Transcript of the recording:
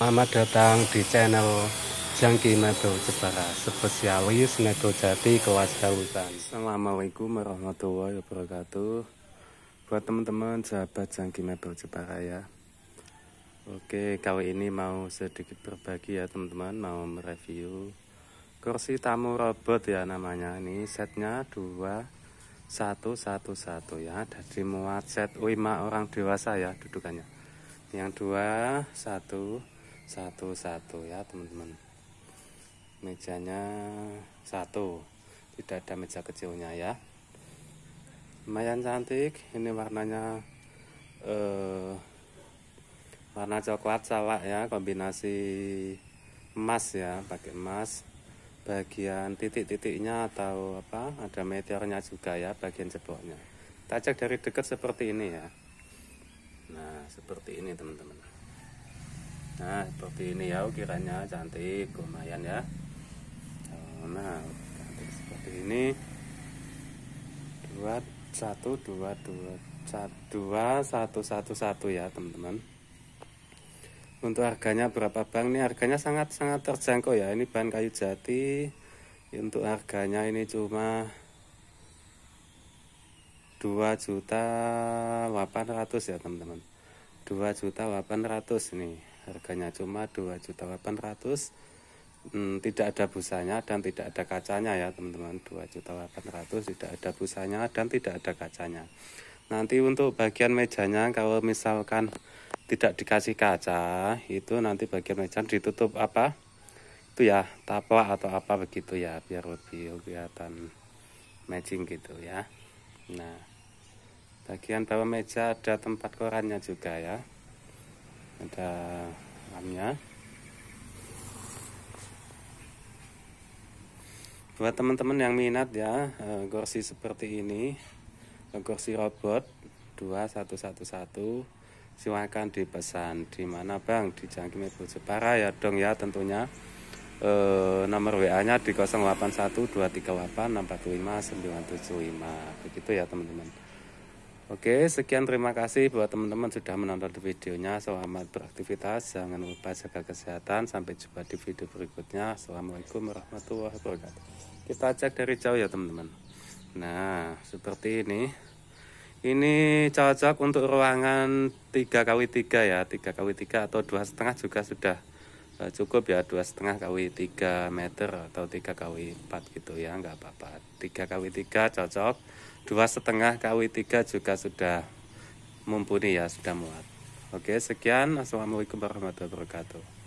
Selamat datang di channel Jangki Medo Jepara, spesialis Medo Jati kelas hutan. Assalamualaikum warahmatullahi wabarakatuh. Buat teman-teman sahabat Jangki Medo Jepara ya. Oke, kali ini mau sedikit berbagi ya teman-teman, mau mereview kursi tamu robot ya namanya. Ini setnya satu, satu, satu ya, dari muat set 5 orang dewasa ya dudukannya. Yang dua, satu satu-satu ya teman-teman mejanya satu tidak ada meja kecilnya ya lumayan cantik ini warnanya eh, warna coklat salak ya kombinasi emas ya pakai emas bagian titik-titiknya atau apa ada meteornya juga ya bagian jeboknya kita cek dari dekat seperti ini ya nah seperti ini teman-teman nah seperti ini ya ukirannya cantik lumayan ya eh, nah cantik seperti ini dua satu dua dua dua satu satu satu ya teman-teman untuk harganya berapa bang ini harganya sangat sangat terjangkau ya ini bahan kayu jati untuk harganya ini cuma 2 juta 800 ya teman-teman 2 juta 800 nih harganya cuma 2.800 hmm, tidak ada busanya dan tidak ada kacanya ya teman-teman 2.800 tidak ada busanya dan tidak ada kacanya nanti untuk bagian mejanya kalau misalkan tidak dikasih kaca itu nanti bagian meja ditutup apa itu ya tapa atau apa begitu ya biar lebih kelihatan matching gitu ya nah bagian bawah meja ada tempat korannya juga ya ada lamnya buat teman-teman yang minat ya gorsi eh, seperti ini gorsi eh, robot 2111 silahkan dipesan di mana bang di Jangkimi Jepara ya dong ya tentunya e, nomor WA nya di 0812386595 begitu ya teman-teman Oke, sekian terima kasih buat teman-teman sudah menonton videonya. Selamat beraktivitas, jangan lupa jaga kesehatan. Sampai jumpa di video berikutnya. Assalamualaikum warahmatullahi wabarakatuh. Kita cek dari jauh ya teman-teman. Nah, seperti ini. Ini cocok untuk ruangan 3 kali 3 ya, 3 kali 3 atau dua setengah juga sudah Eh, cukup ya dua setengah kw tiga meter atau tiga kw empat gitu ya nggak apa-apa tiga kw tiga cocok dua setengah kw tiga juga sudah mumpuni ya sudah muat oke sekian assalamualaikum warahmatullahi wabarakatuh